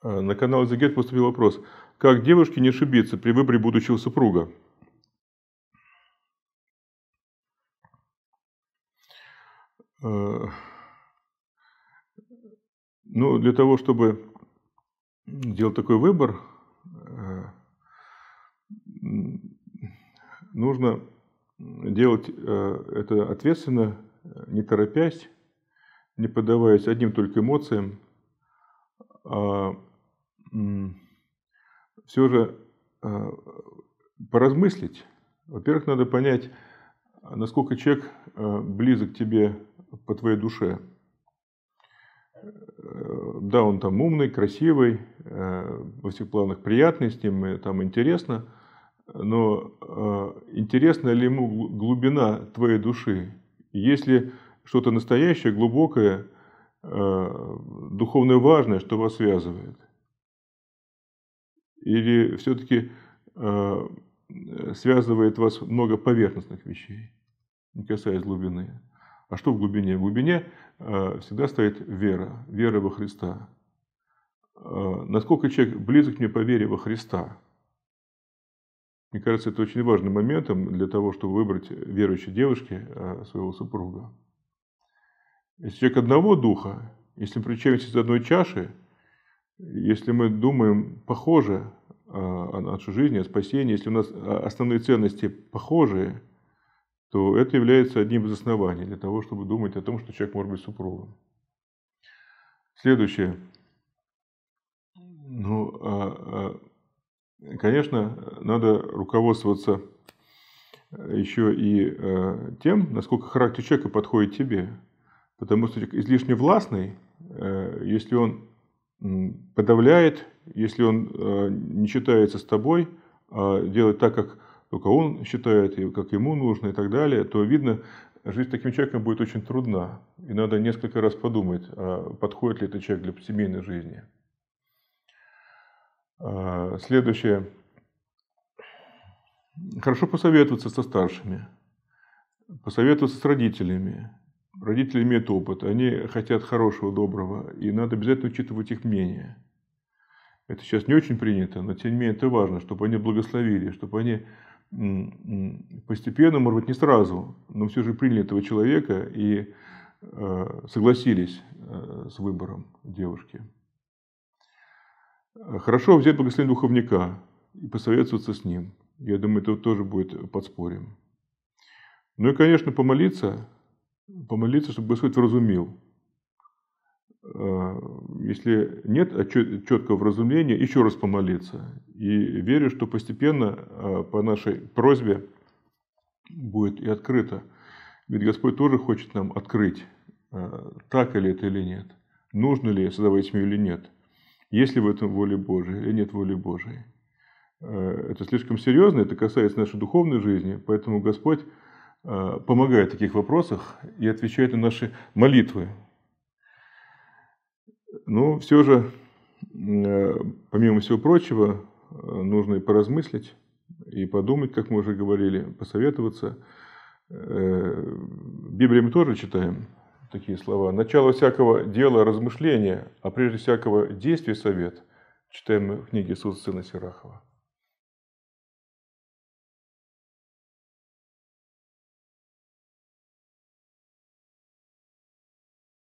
А, на канал Зигет поступил вопрос. Как девушке не ошибиться при выборе будущего супруга? А, ну, для того, чтобы делать такой выбор, а, нужно делать это ответственно, не торопясь, не поддаваясь одним только эмоциям, а все же э, поразмыслить. Во-первых, надо понять, насколько человек э, близок тебе по твоей душе. Э, да, он там умный, красивый, во всех планах приятный, с ним там интересно, но интересна ли ему глубина твоей души? Если что-то настоящее, глубокое, духовно важное, что вас связывает – или все-таки э, связывает вас много поверхностных вещей, не касаясь глубины? А что в глубине? В глубине э, всегда стоит вера, вера во Христа. Э, насколько человек близок мне по вере во Христа? Мне кажется, это очень важным моментом для того, чтобы выбрать верующей девушке э, своего супруга. Если человек одного духа, если мы причаемся из одной чаши – если мы думаем похоже а, о нашей жизни, о спасении, если у нас а, основные ценности похожие, то это является одним из оснований для того, чтобы думать о том, что человек может быть супругом. Следующее. Ну, а, конечно, надо руководствоваться э, еще и э, тем, насколько характер человека подходит тебе. Потому что излишне властный, э, если он подавляет, если он э, не считается с тобой, а делает так, как только он считает, и как ему нужно и так далее, то видно, жизнь с таким человеком будет очень трудна. И надо несколько раз подумать, а подходит ли этот человек для семейной жизни. А, следующее. Хорошо посоветоваться со старшими, посоветоваться с родителями, Родители имеют опыт, они хотят хорошего, доброго, и надо обязательно учитывать их мнение. Это сейчас не очень принято, но тем не менее это важно, чтобы они благословили, чтобы они постепенно, может быть, не сразу, но все же приняли этого человека и э, согласились э, с выбором девушки. Хорошо взять благословение духовника и посоветоваться с ним. Я думаю, это тоже будет подспорьем. Ну и, конечно, помолиться помолиться, чтобы Господь вразумил. Э, если нет четкого вразумления, еще раз помолиться. И верю, что постепенно э, по нашей просьбе будет и открыто. Ведь Господь тоже хочет нам открыть, э, так или это или нет. Нужно ли создавать семью или нет. Есть ли в этом воля Божия или нет воли Божией. Это слишком серьезно, это касается нашей духовной жизни, поэтому Господь Э, помогает в таких вопросах и отвечает на наши молитвы. Но ну, все же, э, помимо всего прочего, э, нужно и поразмыслить, и подумать, как мы уже говорили, посоветоваться. Библию мы тоже читаем такие слова. «Начало всякого дела – размышления, а прежде всякого действия – совет». Читаем мы в книге Иисуса Сына Сирахова.